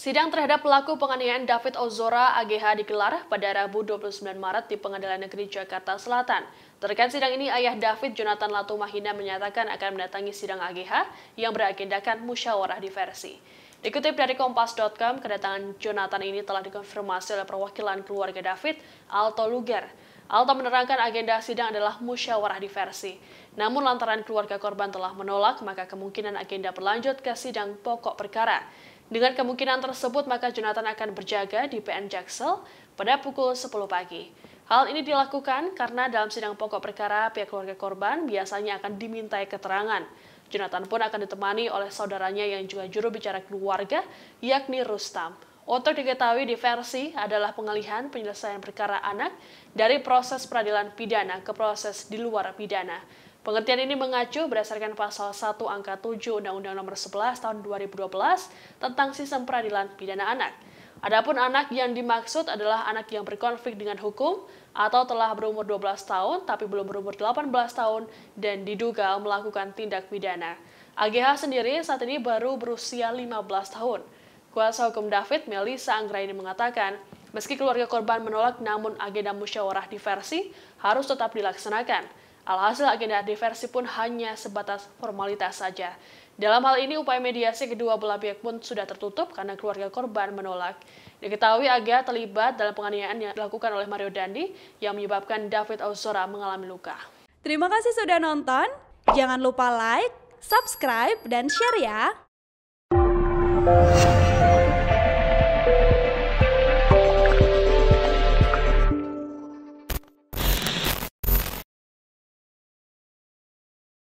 Sidang terhadap pelaku penganiayaan David Ozora AGH digelar pada Rabu 29 Maret di Pengadilan Negeri Jakarta Selatan. Terkait sidang ini, ayah David Jonathan Latumahina menyatakan akan mendatangi sidang AGH yang beragendakan musyawarah diversi. Dikutip dari Kompas.com, kedatangan Jonathan ini telah dikonfirmasi oleh perwakilan keluarga David, Alto Luger. Alta menerangkan agenda sidang adalah musyawarah diversi. Namun lantaran keluarga korban telah menolak, maka kemungkinan agenda berlanjut ke sidang pokok perkara. Dengan kemungkinan tersebut, maka Jonathan akan berjaga di PN Jaksel pada pukul 10 pagi. Hal ini dilakukan karena dalam sidang pokok perkara pihak keluarga korban biasanya akan dimintai keterangan. Jonathan pun akan ditemani oleh saudaranya yang juga juru bicara keluarga, yakni Rustam. Untuk diketahui di versi adalah pengalihan penyelesaian perkara anak dari proses peradilan pidana ke proses di luar pidana. Pengertian ini mengacu berdasarkan pasal 1 angka 7 Undang-Undang Nomor 11 Tahun 2012 tentang Sistem Peradilan Pidana Anak. Adapun anak yang dimaksud adalah anak yang berkonflik dengan hukum atau telah berumur 12 tahun tapi belum berumur 18 tahun dan diduga melakukan tindak pidana. AGH sendiri saat ini baru berusia 15 tahun. Kuasa hukum David, Melisa Anggraini mengatakan, meski keluarga korban menolak namun agenda musyawarah diversi harus tetap dilaksanakan. Alhasil agenda diversi pun hanya sebatas formalitas saja. Dalam hal ini upaya mediasi kedua belah pihak pun sudah tertutup karena keluarga korban menolak. Diketahui Aga terlibat dalam penganiayaan yang dilakukan oleh Mario Dandi yang menyebabkan David Ozora mengalami luka. Terima kasih sudah nonton. Jangan lupa like, subscribe, dan share ya.